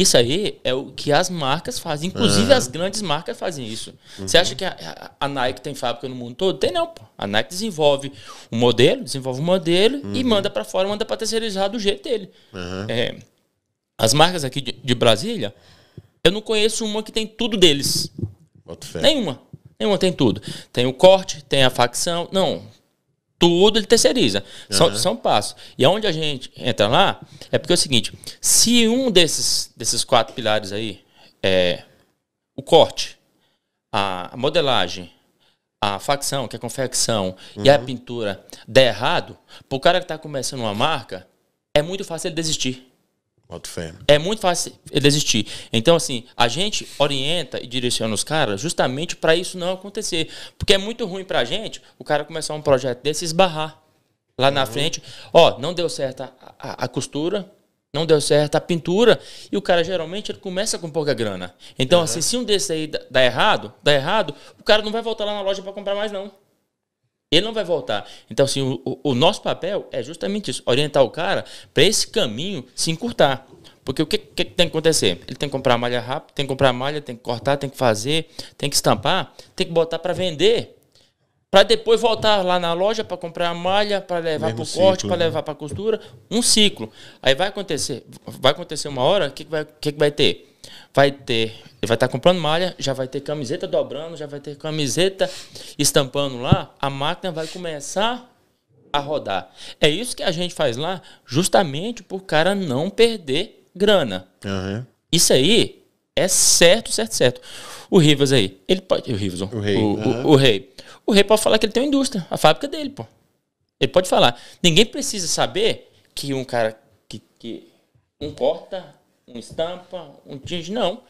Isso aí é o que as marcas fazem, inclusive é. as grandes marcas fazem isso. Uhum. Você acha que a, a, Nike tem fábrica no mundo todo? Tem não, pô. A Nike desenvolve um modelo, desenvolve um modelo uhum. e manda para fora, manda para terceirizar do jeito dele. Uhum. É, as marcas aqui de, de, Brasília, eu não conheço uma que tem tudo deles. Nenhuma. Nenhuma tem tudo. Tem o corte, tem a facção. Não, tudo ele terceiriza. Uhum. São, são passos. E onde a gente entra lá é porque é o seguinte: se um desses, desses quatro pilares aí é o corte, a modelagem, a facção, que é a confecção, uhum. e a uhum. pintura der errado, pro cara que está começando uma marca, é muito fácil ele desistir. É muito fácil desistir. Então, assim, a gente orienta e direciona os caras justamente para isso não acontecer. Porque é muito ruim para a gente o cara começar um projeto desse e esbarrar lá uhum. na frente. Ó, não deu certo a, a, a, costura, não deu certo a pintura. E o cara geralmente ele começa com pouca grana. Então, uhum. assim, se um desses aí dá, dá errado, dá errado, o cara não vai voltar lá na loja para comprar mais, não. Ele não vai voltar. Então, assim, o, o nosso papel é justamente isso: orientar o cara para esse caminho se encurtar. Porque o que, que, tem que acontecer? Ele tem que comprar malha rápido, tem que comprar malha, tem que cortar, tem que fazer, tem que estampar, tem que botar para vender para depois voltar lá na loja para comprar a malha, para levar para o corte, para né? levar para costura, um ciclo. Aí vai acontecer, vai acontecer uma hora, o que, que, vai, que, que vai ter? Vai ter, ele vai estar tá comprando malha, já vai ter camiseta dobrando, já vai ter camiseta estampando lá, a máquina vai começar a rodar. É isso que a gente faz lá, justamente para o cara não perder grana. Uhum. Isso aí é certo, certo, certo. O Rivas aí, ele pode, o Rivas, o, o, O, o, o rei o rei pode falar que ele tem uma indústria, a fábrica dele, pô. Ele pode falar. Ninguém precisa saber que um cara que, que um corta, um estampa, um tinge, não.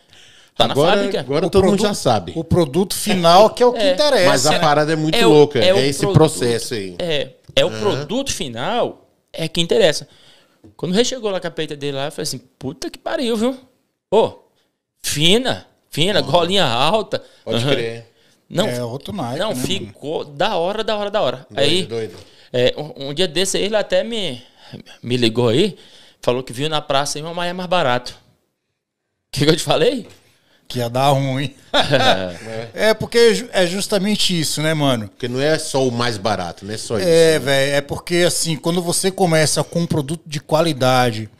Tá agora, na fábrica. Agora o todo produto, mundo já sabe. O produto final que é o que é, interessa. Mas a é- parada é muito é louca. é, é esse produto, processo aí. É, é o uhum. produto final é que interessa. Quando o rei chegou lá com a peita dele lá, eu falei assim, puta que pariu, viu? Pô, fina, fina, oh. golinha alta. Pode uhum. crer. Não, é outro naipe, Não, né, ficou mano? da hora, da hora, da hora. Doido, aí, doido. É, um, um, dia desse aí, ele até me, me ligou aí, falou que viu na praça aí, mas é mais barato. O que, que eu te falei? Que ia dar ruim. é. porque é justamente isso, né, mano? Porque não é só o mais barato, não é só é, isso. É, né? velho, é porque assim, quando você começa com um produto de qualidade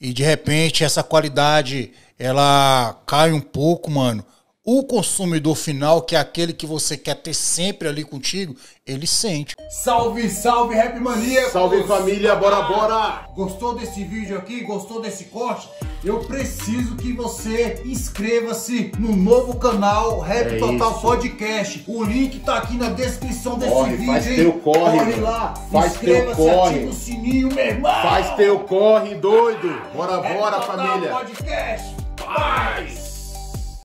e de repente essa qualidade ela cai um pouco, mano, o consumidor final, que é aquele que você quer ter sempre ali contigo, ele sente. Salve, salve, Rap Mania! Salve família, bora, bora! Gostou desse vídeo aqui? Gostou desse corte? Eu preciso que você inscreva-se no novo canal Rap é Total isso. Podcast. O link tá aqui na descrição desse corre, vídeo. Faz hein? teu corre, corre lá, faz teu corre. ativa o sininho, meu irmão! Faz teu corre, doido! Bora, Rap bora, Total família! Podcast, paz!